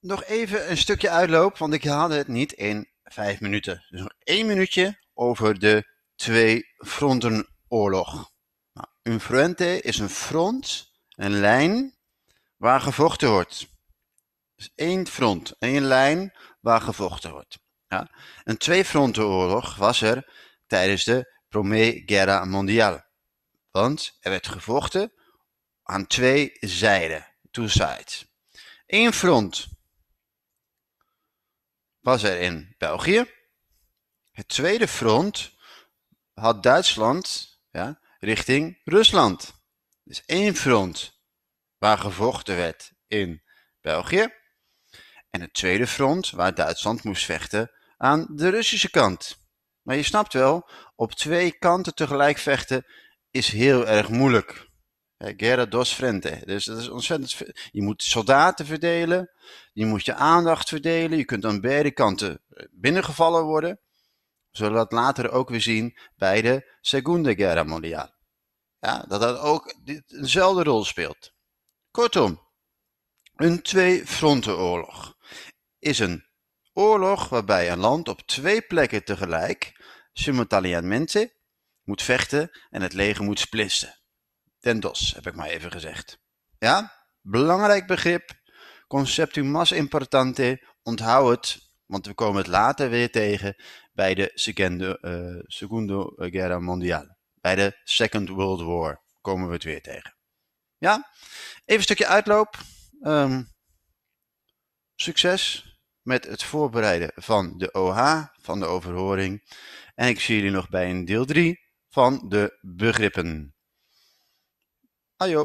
nog even een stukje uitloop, want ik haalde het niet in vijf minuten. Dus nog één minuutje over de twee oorlog. Nou, een fronte is een front, een lijn waar gevochten wordt. Eén dus één front, één lijn waar gevochten wordt. Ja. Een oorlog was er tijdens de première Guerra Mondiale. Want er werd gevochten aan twee zijden, two sides. Eén front was er in België. Het tweede front had Duitsland ja, richting Rusland. Dus één front waar gevochten werd in België. En het tweede front waar Duitsland moest vechten aan de Russische kant. Maar je snapt wel, op twee kanten tegelijk vechten is heel erg moeilijk. Guerra dos Frente. Dus dat is ontzettend. Je moet soldaten verdelen. Je moet je aandacht verdelen. Je kunt aan beide kanten eh, binnengevallen worden. We dat later ook weer zien bij de Segunda Guerra Mundial. Ja, dat dat ook dezelfde rol speelt. Kortom, een twee oorlog is een oorlog waarbij een land op twee plekken tegelijk, simultaneamente, moet vechten en het leger moet splitsen. Den DOS, heb ik maar even gezegd. Ja, belangrijk begrip. Conceptum mas importante. Onthoud het, want we komen het later weer tegen bij de Seconde uh, eh, Secondo Guerra Mondiale. Bij de Second World War komen we het weer tegen. Ja, even een stukje uitloop. Ehm, succes met het voorbereiden van de OH, van de overhoring. En ik zie jullie nog bij een deel 3 van de begrippen. Adjö!